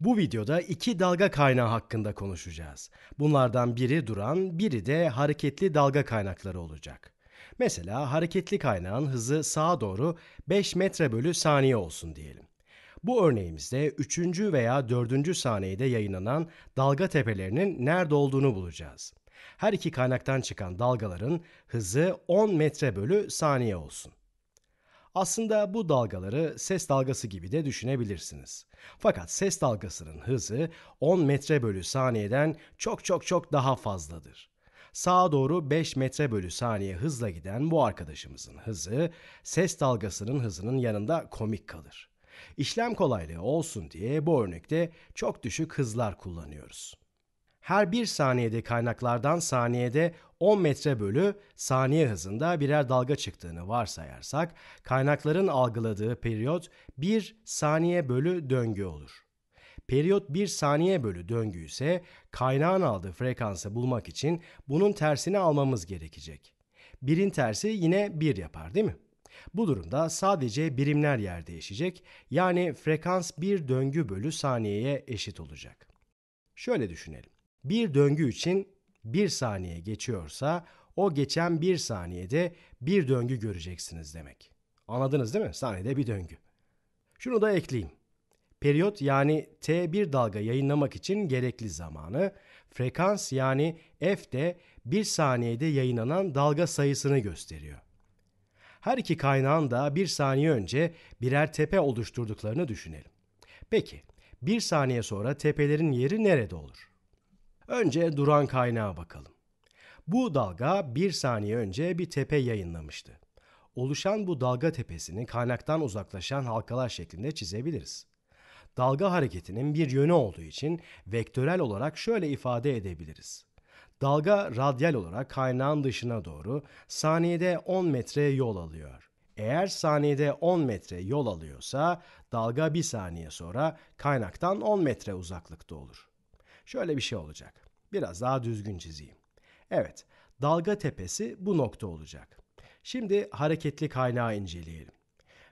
Bu videoda iki dalga kaynağı hakkında konuşacağız. Bunlardan biri duran, biri de hareketli dalga kaynakları olacak. Mesela hareketli kaynağın hızı sağa doğru 5 metre bölü saniye olsun diyelim. Bu örneğimizde 3. veya 4. saniyede yayınlanan dalga tepelerinin nerede olduğunu bulacağız. Her iki kaynaktan çıkan dalgaların hızı 10 metre bölü saniye olsun. Aslında bu dalgaları ses dalgası gibi de düşünebilirsiniz. Fakat ses dalgasının hızı 10 metre bölü saniyeden çok çok çok daha fazladır. Sağa doğru 5 metre bölü saniye hızla giden bu arkadaşımızın hızı ses dalgasının hızının yanında komik kalır. İşlem kolaylığı olsun diye bu örnekte çok düşük hızlar kullanıyoruz her bir saniyede kaynaklardan saniyede 10 metre bölü saniye hızında birer dalga çıktığını varsayarsak kaynakların algıladığı periyot 1 saniye bölü döngü olur. Periyot 1 saniye bölü döngü ise kaynağın aldığı frekansı bulmak için bunun tersini almamız gerekecek. 1'in tersi yine 1 yapar değil mi? Bu durumda sadece birimler yer değişecek yani frekans bir döngü bölü saniyeye eşit olacak. Şöyle düşünelim bir döngü için bir saniye geçiyorsa o geçen bir saniyede bir döngü göreceksiniz demek. Anladınız değil mi? Saniyede bir döngü. Şunu da ekleyeyim. Periyot yani T1 dalga yayınlamak için gerekli zamanı, frekans yani F de bir saniyede yayınlanan dalga sayısını gösteriyor. Her iki kaynağın da 1 saniye önce birer tepe oluşturduklarını düşünelim. Peki, bir saniye sonra tepelerin yeri nerede olur? Önce duran kaynağa bakalım. Bu dalga bir saniye önce bir tepe yayınlamıştı. Oluşan bu dalga tepesini kaynaktan uzaklaşan halkalar şeklinde çizebiliriz. Dalga hareketinin bir yönü olduğu için vektörel olarak şöyle ifade edebiliriz. Dalga radyal olarak kaynağın dışına doğru saniyede 10 metre yol alıyor. Eğer saniyede 10 metre yol alıyorsa dalga bir saniye sonra kaynaktan 10 metre uzaklıkta olur. Şöyle bir şey olacak. Biraz daha düzgün çizeyim. Evet, dalga tepesi bu nokta olacak. Şimdi hareketli kaynağı inceleyelim.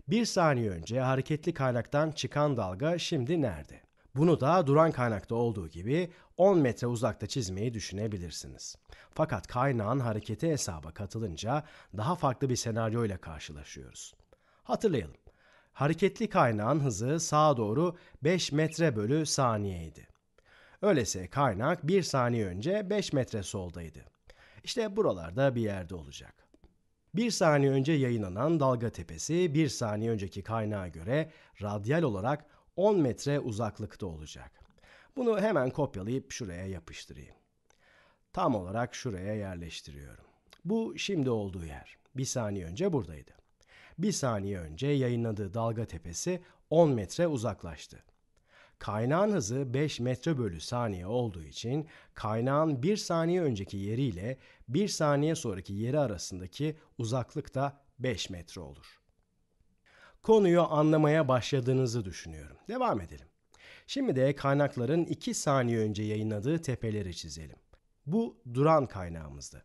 Bir saniye önce hareketli kaynaktan çıkan dalga şimdi nerede? Bunu da duran kaynakta olduğu gibi 10 metre uzakta çizmeyi düşünebilirsiniz. Fakat kaynağın hareketi hesaba katılınca daha farklı bir senaryo ile karşılaşıyoruz. Hatırlayalım. Hareketli kaynağın hızı sağa doğru 5 metre bölü saniyeydi. Öyleyse kaynak bir saniye önce 5 metre soldaydı. İşte buralarda bir yerde olacak. Bir saniye önce yayınlanan dalga tepesi bir saniye önceki kaynağa göre radyal olarak 10 metre uzaklıkta olacak. Bunu hemen kopyalayıp şuraya yapıştırayım. Tam olarak şuraya yerleştiriyorum. Bu şimdi olduğu yer. Bir saniye önce buradaydı. Bir saniye önce yayınladığı dalga tepesi 10 metre uzaklaştı. Kaynağın hızı 5 metre bölü saniye olduğu için kaynağın 1 saniye önceki yeriyle 1 saniye sonraki yeri arasındaki uzaklık da 5 metre olur. Konuyu anlamaya başladığınızı düşünüyorum. Devam edelim. Şimdi de kaynakların 2 saniye önce yayınladığı tepeleri çizelim. Bu duran kaynağımızdı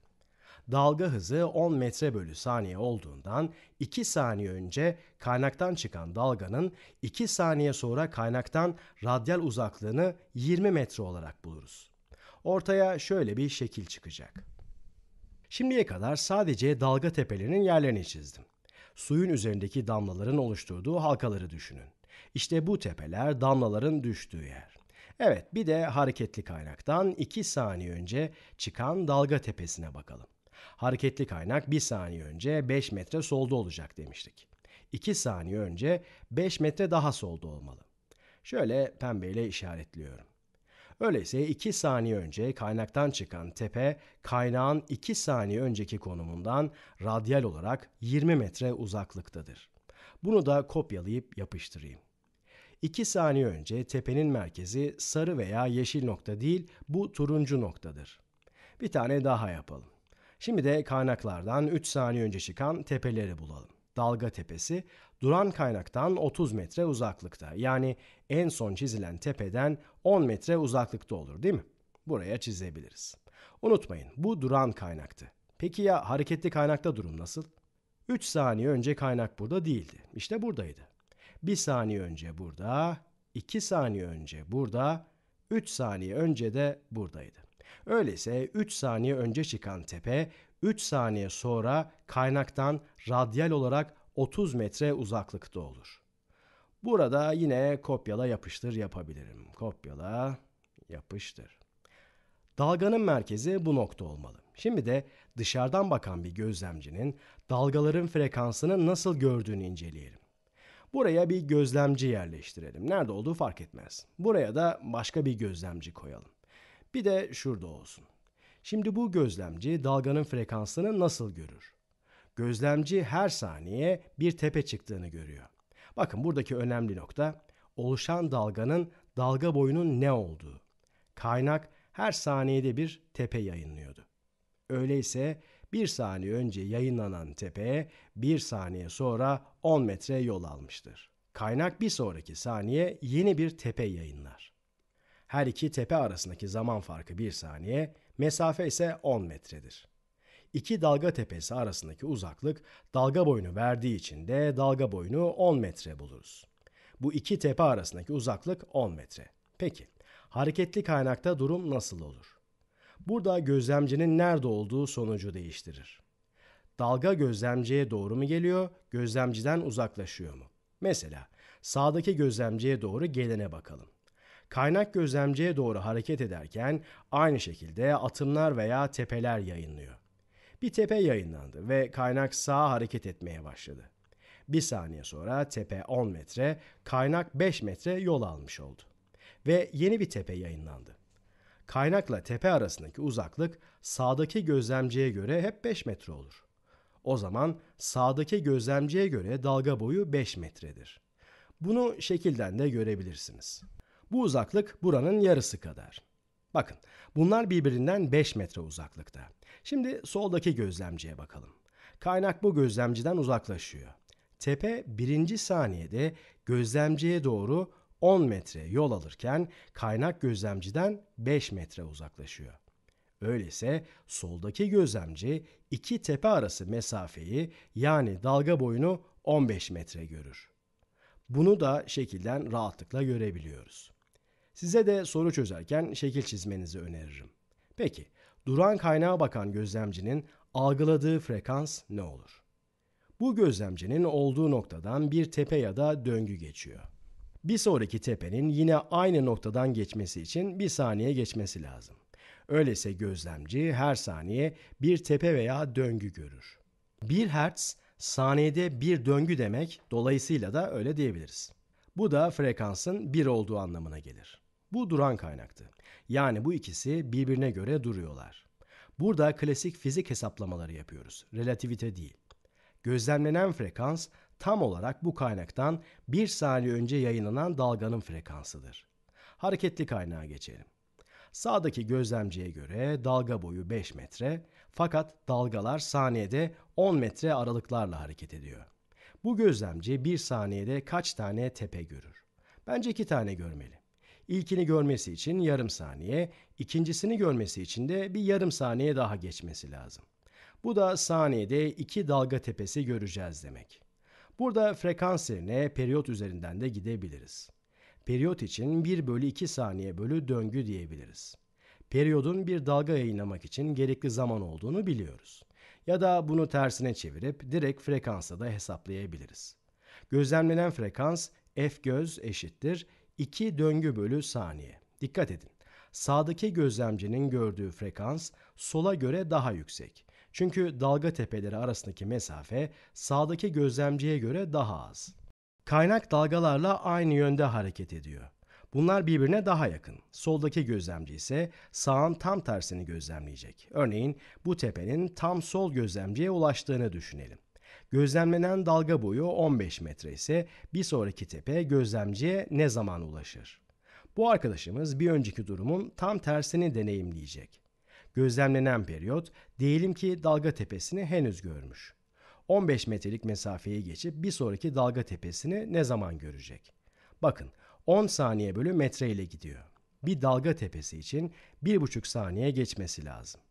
dalga hızı 10 metre bölü saniye olduğundan 2 saniye önce kaynaktan çıkan dalganın 2 saniye sonra kaynaktan radyal uzaklığını 20 metre olarak buluruz. Ortaya şöyle bir şekil çıkacak. Şimdiye kadar sadece dalga tepelerinin yerlerini çizdim. Suyun üzerindeki damlaların oluşturduğu halkaları düşünün. İşte bu tepeler damlaların düştüğü yer. Evet bir de hareketli kaynaktan 2 saniye önce çıkan dalga tepesine bakalım. Hareketli kaynak 1 saniye önce 5 metre solda olacak demiştik. 2 saniye önce 5 metre daha solda olmalı. Şöyle pembeyle işaretliyorum. Öyleyse 2 saniye önce kaynaktan çıkan tepe kaynağın 2 saniye önceki konumundan radyal olarak 20 metre uzaklıktadır. Bunu da kopyalayıp yapıştırayım. 2 saniye önce tepenin merkezi sarı veya yeşil nokta değil bu turuncu noktadır. Bir tane daha yapalım. Şimdi de kaynaklardan 3 saniye önce çıkan tepeleri bulalım. Dalga Tepesi duran kaynaktan 30 metre uzaklıkta. Yani en son çizilen tepeden 10 metre uzaklıkta olur değil mi? Buraya çizebiliriz. Unutmayın bu duran kaynaktı. Peki ya hareketli kaynakta durum nasıl? 3 saniye önce kaynak burada değildi. İşte buradaydı. 1 saniye önce burada, 2 saniye önce burada, 3 saniye önce de buradaydı. Öyleyse 3 saniye önce çıkan tepe 3 saniye sonra kaynaktan radyal olarak 30 metre uzaklıkta olur. Burada yine kopyala yapıştır yapabilirim. Kopyala yapıştır. Dalganın merkezi bu nokta olmalı. Şimdi de dışarıdan bakan bir gözlemcinin dalgaların frekansını nasıl gördüğünü inceleyelim. Buraya bir gözlemci yerleştirelim. Nerede olduğu fark etmez. Buraya da başka bir gözlemci koyalım. Bir de şurada olsun. Şimdi bu gözlemci dalganın frekansını nasıl görür? Gözlemci her saniye bir tepe çıktığını görüyor. Bakın buradaki önemli nokta oluşan dalganın dalga boyunun ne olduğu. Kaynak her saniyede bir tepe yayınlıyordu. Öyleyse bir saniye önce yayınlanan tepe bir saniye sonra 10 metre yol almıştır. Kaynak bir sonraki saniye yeni bir tepe yayınlar. Her iki tepe arasındaki zaman farkı 1 saniye, mesafe ise 10 metredir. İki dalga tepesi arasındaki uzaklık dalga boyunu verdiği için de dalga boyunu 10 metre buluruz. Bu iki tepe arasındaki uzaklık 10 metre. Peki, hareketli kaynakta durum nasıl olur? Burada gözlemcinin nerede olduğu sonucu değiştirir. Dalga gözlemciye doğru mu geliyor, gözlemciden uzaklaşıyor mu? Mesela sağdaki gözlemciye doğru gelene bakalım kaynak gözlemciye doğru hareket ederken aynı şekilde atımlar veya tepeler yayınlıyor. Bir tepe yayınlandı ve kaynak sağa hareket etmeye başladı. Bir saniye sonra tepe 10 metre, kaynak 5 metre yol almış oldu. Ve yeni bir tepe yayınlandı. Kaynakla tepe arasındaki uzaklık sağdaki gözlemciye göre hep 5 metre olur. O zaman sağdaki gözlemciye göre dalga boyu 5 metredir. Bunu şekilden de görebilirsiniz. Bu uzaklık buranın yarısı kadar. Bakın bunlar birbirinden 5 metre uzaklıkta. Şimdi soldaki gözlemciye bakalım. Kaynak bu gözlemciden uzaklaşıyor. Tepe birinci saniyede gözlemciye doğru 10 metre yol alırken kaynak gözlemciden 5 metre uzaklaşıyor. Öyleyse soldaki gözlemci iki tepe arası mesafeyi yani dalga boyunu 15 metre görür. Bunu da şekilden rahatlıkla görebiliyoruz. Size de soru çözerken şekil çizmenizi öneririm. Peki, duran kaynağa bakan gözlemcinin algıladığı frekans ne olur? Bu gözlemcinin olduğu noktadan bir tepe ya da döngü geçiyor. Bir sonraki tepenin yine aynı noktadan geçmesi için bir saniye geçmesi lazım. Öyleyse gözlemci her saniye bir tepe veya döngü görür. 1 Hz saniyede bir döngü demek dolayısıyla da öyle diyebiliriz. Bu da frekansın 1 olduğu anlamına gelir. Bu duran kaynaktı. Yani bu ikisi birbirine göre duruyorlar. Burada klasik fizik hesaplamaları yapıyoruz, relativite değil. Gözlemlenen frekans tam olarak bu kaynaktan bir saniye önce yayınlanan dalganın frekansıdır. Hareketli kaynağa geçelim. Sağdaki gözlemciye göre dalga boyu 5 metre fakat dalgalar saniyede 10 metre aralıklarla hareket ediyor. Bu gözlemci bir saniyede kaç tane tepe görür? Bence iki tane görmeli. İlkini görmesi için yarım saniye, ikincisini görmesi için de bir yarım saniye daha geçmesi lazım. Bu da saniyede iki dalga tepesi göreceğiz demek. Burada frekans yerine periyot üzerinden de gidebiliriz. Periyot için 1 bölü 2 saniye bölü döngü diyebiliriz. Periyodun bir dalga yayınlamak için gerekli zaman olduğunu biliyoruz. Ya da bunu tersine çevirip direkt frekansa da hesaplayabiliriz. Gözlemlenen frekans f göz eşittir 2 döngü bölü saniye. Dikkat edin. Sağdaki gözlemcinin gördüğü frekans sola göre daha yüksek. Çünkü dalga tepeleri arasındaki mesafe sağdaki gözlemciye göre daha az. Kaynak dalgalarla aynı yönde hareket ediyor. Bunlar birbirine daha yakın. Soldaki gözlemci ise sağın tam tersini gözlemleyecek. Örneğin bu tepenin tam sol gözlemciye ulaştığını düşünelim. Gözlemlenen dalga boyu 15 metre ise bir sonraki tepe gözlemciye ne zaman ulaşır? Bu arkadaşımız bir önceki durumun tam tersini deneyimleyecek. Gözlemlenen periyot diyelim ki dalga tepesini henüz görmüş. 15 metrelik mesafeyi geçip bir sonraki dalga tepesini ne zaman görecek? Bakın 10 saniye bölü metre ile gidiyor. Bir dalga tepesi için 1,5 saniye geçmesi lazım.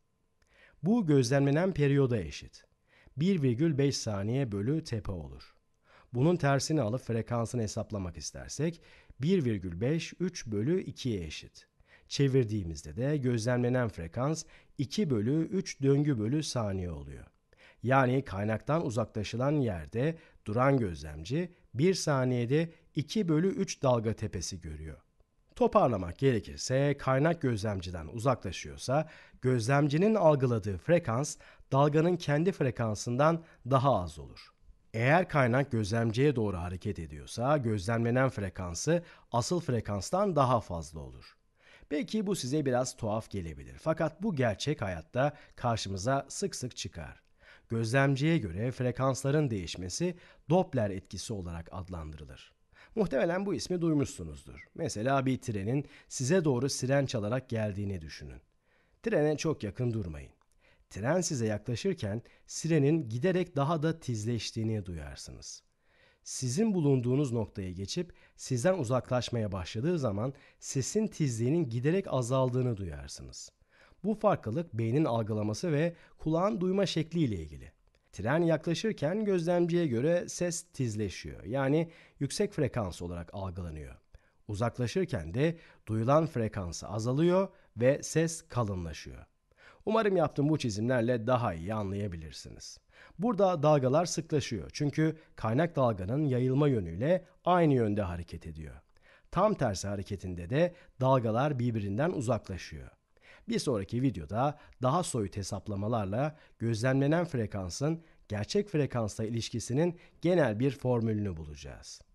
Bu gözlemlenen periyoda eşit. 1,5 saniye bölü tepe olur. Bunun tersini alıp frekansını hesaplamak istersek 1,5 3 bölü 2'ye eşit. Çevirdiğimizde de gözlemlenen frekans 2 bölü 3 döngü bölü saniye oluyor. Yani kaynaktan uzaklaşılan yerde duran gözlemci 1 saniyede 2 bölü 3 dalga tepesi görüyor. Toparlamak gerekirse kaynak gözlemciden uzaklaşıyorsa gözlemcinin algıladığı frekans dalganın kendi frekansından daha az olur. Eğer kaynak gözlemciye doğru hareket ediyorsa gözlemlenen frekansı asıl frekanstan daha fazla olur. Belki bu size biraz tuhaf gelebilir fakat bu gerçek hayatta karşımıza sık sık çıkar. Gözlemciye göre frekansların değişmesi Doppler etkisi olarak adlandırılır. Muhtemelen bu ismi duymuşsunuzdur. Mesela bir trenin size doğru siren çalarak geldiğini düşünün. Trene çok yakın durmayın. Tren size yaklaşırken sirenin giderek daha da tizleştiğini duyarsınız. Sizin bulunduğunuz noktaya geçip sizden uzaklaşmaya başladığı zaman sesin tizliğinin giderek azaldığını duyarsınız. Bu farklılık beynin algılaması ve kulağın duyma şekliyle ilgili. Tren yaklaşırken gözlemciye göre ses tizleşiyor. Yani yüksek frekans olarak algılanıyor. Uzaklaşırken de duyulan frekansı azalıyor ve ses kalınlaşıyor. Umarım yaptığım bu çizimlerle daha iyi anlayabilirsiniz. Burada dalgalar sıklaşıyor çünkü kaynak dalganın yayılma yönüyle aynı yönde hareket ediyor. Tam tersi hareketinde de dalgalar birbirinden uzaklaşıyor. Bir sonraki videoda daha soyut hesaplamalarla gözlemlenen frekansın gerçek frekansla ilişkisinin genel bir formülünü bulacağız.